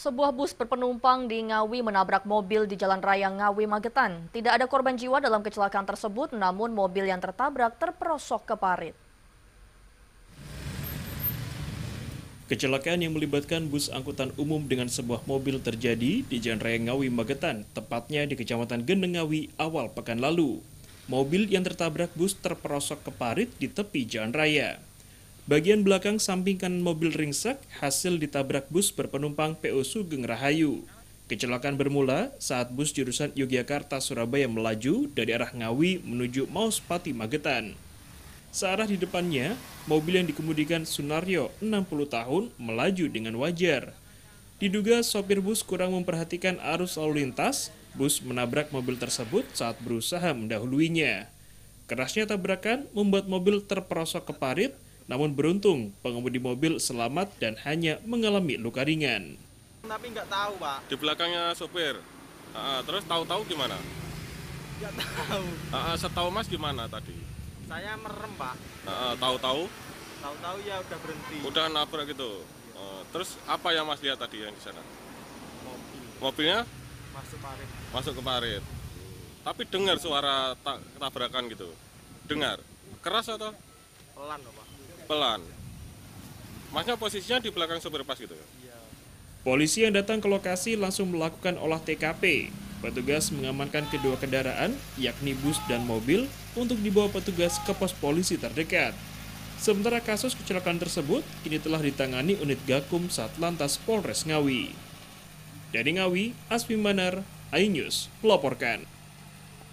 Sebuah bus berpenumpang di Ngawi menabrak mobil di Jalan Raya Ngawi Magetan. Tidak ada korban jiwa dalam kecelakaan tersebut, namun mobil yang tertabrak terperosok ke parit. Kecelakaan yang melibatkan bus angkutan umum dengan sebuah mobil terjadi di Jalan Raya Ngawi Magetan, tepatnya di Kecamatan Geneng Ngawi awal pekan lalu. Mobil yang tertabrak bus terperosok ke parit di tepi jalan raya. Bagian belakang samping kanan mobil ringsek hasil ditabrak bus berpenumpang PO Sugeng Rahayu. Kecelakaan bermula saat bus jurusan Yogyakarta Surabaya melaju dari arah Ngawi menuju Mauspati Magetan. Searah di depannya, mobil yang dikemudikan Sunario 60 tahun melaju dengan wajar. Diduga sopir bus kurang memperhatikan arus lalu lintas, bus menabrak mobil tersebut saat berusaha mendahuluinya. Kerasnya tabrakan membuat mobil terperosok ke parit namun beruntung, pengemudi mobil selamat dan hanya mengalami luka ringan. Tapi nggak tahu, Pak. Di belakangnya sopir. Uh, terus tahu-tahu gimana? Nggak tahu. Uh, setahu Mas gimana tadi? Saya merem, Pak. Uh, tahu-tahu? Tahu-tahu ya udah berhenti. Udah nabrak gitu. Uh, terus apa yang Mas lihat tadi yang di sana? Mobil. Mobilnya? Masuk parit. Masuk ke parit. Tapi dengar suara tabrakan gitu. Dengar. Keras atau? Pelan, Pak pelan. Masnya posisinya di belakang sopir pas gitu ya? iya. Polisi yang datang ke lokasi langsung melakukan olah TKP. Petugas mengamankan kedua kendaraan, yakni bus dan mobil, untuk dibawa petugas ke pos polisi terdekat. Sementara kasus kecelakaan tersebut kini telah ditangani unit Gakum Satlantas Polres Ngawi. Dari Ngawi, Asfi Manar, iNews, melaporkan.